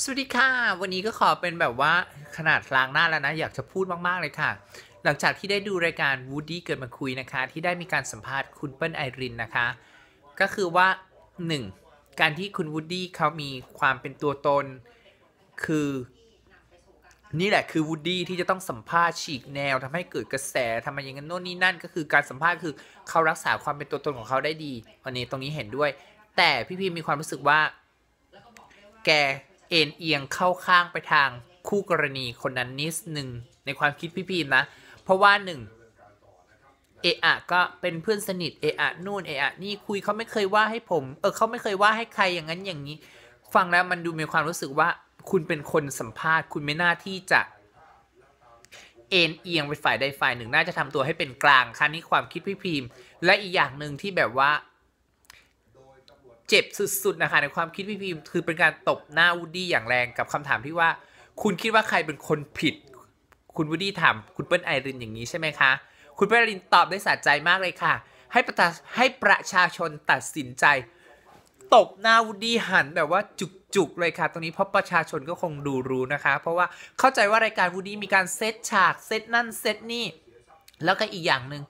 สวัสดีค่ะ วันนี้ก็ขอเป็นแบบว่าขนาดล้างหน้าแล้วนะ อยากจะพูดมาก ๆ เลยค่ะ หลังจากที่ได้ดูรายการวูดดี้เกิดมาคุยนะคะ ที่ได้มีการสัมภาษณ์คุณเปิ้ลไอรินนะคะ ก็คือว่า 1. การที่คุณวูดดี้เขามีความเป็นตัวตน คือ นี่แหละคือวูดดี้ที่จะต้องสัมภาษณ์ฉีกแนวทำให้เกิดกระแสทำไมอย่างนั้นโน่นนี่นั่น ก็คือการสัมภาษณ์คือเขารักษาความเป็นตัวตนของเขาได้ดีอันนี้ตรงนี้เห็นด้วย แต่พี่พีมีความรู้สึกว่าแกเอ็นเอียงเข้าข้างไปทางคู่กรณีคนนั้นนิดหนึ่งในความคิดพี่พีมนะ เพราะว่าหนึ่งเอะก็เป็นเพื่อนสนิทเอะนู่นเอะนี่คุยเขาไม่เคยว่าให้ผม เออเขาไม่เคยว่าให้ใครอย่างนั้นอย่างนี้ ฟังแล้วมันดูมีความรู้สึกว่าคุณเป็นคนสัมภาษณ์ คุณไม่น่าที่จะ เอ็นเอียงไปฝ่ายใดฝ่ายหนึ่งน่าจะทำตัวให้เป็นกลางค่ะนี่ความคิดพี่พีมและอีกอย่างหนึ่งที่แบบว่าเจ็บสุดๆ นะคะในความคิดพี่พีมคือเป็นการตบหน้าวูดดี้อย่างแรงกับคำถามที่ว่า คุณคิดว่าใครเป็นคนผิด คุณวูดดี้ถามคุณเปิ้ลไอรินอย่างนี้ใช่ไหมคะ คุณเปิ้ลไอรินตอบได้สะใจมากเลยค่ะให้ประให้ประชาชนตัดสินใจตบหน้าวูดดี้หัน แบบว่าจุกๆเลยค่ะตรงนี้เพราะประชาชนก็คงดูรู้นะคะ เพราะว่าเข้าใจว่ารายการวูดดี้มีการเซตฉาก เซตนั่นเซตนี่แล้วก็อีกอย่างหนึ่ง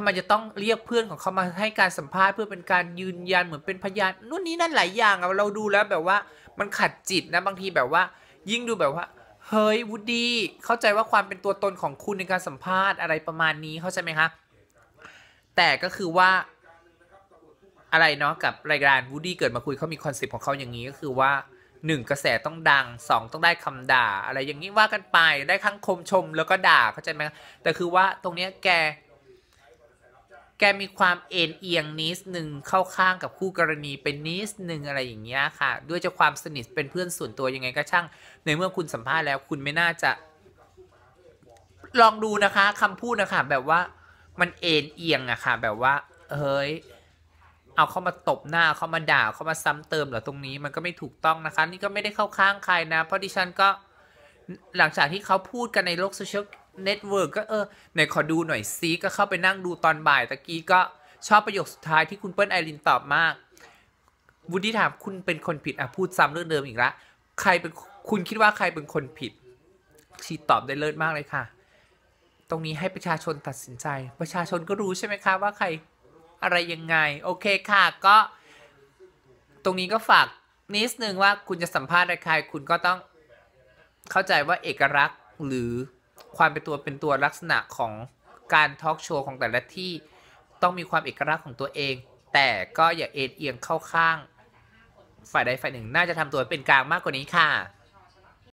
ทำไมจะต้องเรียกเพื่อนของเขามาให้การสัมภาษณ์เพื่อเป็นการยืนยันเหมือนเป็นพยานนู่นนี่นั่นหลายอย่างเราดูแล้วแบบว่า มันขัดจิตนะบางทีแบบว่า ยิ่งดูแบบว่าเฮ้ยวูดดี้เข้าใจว่าความเป็นตัวตนของคุณในการสัมภาษณ์อะไรประมาณนี้เข้าใจไหมคะแต่ก็คือว่า อะไรเนาะกับรายการวูดดี้เกิดมาคุยเขามีคอนเซปต์ของเขาอย่างนี้ก็คือว่าหนึ่งกระแสต้องดังสองต้องได้คำด่าอะไรอย่างนี้ว่ากันไปได้ทั้งคมชมแล้วก็ด่าเข้าใจไหมแต่คือว่าตรงเนี้ยแกแกมีความเอ็นเอียงนิดหนึ่งเข้าข้างกับคู่กรณีเป็นนิดหนึ่งอะไรอย่างเงี้ยค่ะด้วยจะความสนิทเป็นเพื่อนส่วนตัวยังไงก็ช่างในเมื่อคุณสัมภาษณ์แล้วคุณไม่น่าจะ ลองดูนะคะ คำพูดนะคะแบบว่ามันเอ็นเอียงอะค่ะแบบว่าเฮ้ยเอาเข้ามาตบหน้าเข้ามาด่าเข้ามาซ้ำเติมเหรอตรงนี้มันก็ไม่ถูกต้องนะคะ นี่ก็ไม่ได้เข้าข้างใครนะเพราะดิฉันก็หลังจากที่เขาพูดกันในโลกโซเชียลเน็ตเวิร์กก็เออไหนขอดูหน่อยซิก็เข้าไปนั่งดูตอนบ่ายตะกี้ก็ชอบประโยคสุดท้ายที่คุณเปิ้ลไอรินตอบมากวูดิี้ถามคุณเป็นคนผิดอ่ะพูดซ้ำเรื่องเดิมอีกละใครเป็นคุณคิดว่าใครเป็นคนผิดชีตอบได้เลิศมากเลยค่ะ ตรงนี้ให้ประชาชนตัดสินใจ ประชาชนก็รู้ใช่ไหมคะว่าใครอะไรยังไง โอเคค่ะก็ ตรงนี้ก็ฝากนิดนึงว่าคุณจะสัมภาษณ์ใคร คุณก็ต้องเข้าใจว่าเอกลักษณ์หรือความเป็นตัวเป็นตัวลักษณะของการทอล์กโชว์ของแต่ละที่ต้องมีความเอกลักษณ์ของตัวเอง แต่ก็อย่าเอ็นเอียงเข้าข้าง ฝ่ายใดฝ่ายหนึ่ง น่าจะทำตัวเป็นกลางมากกว่านี้ค่ะ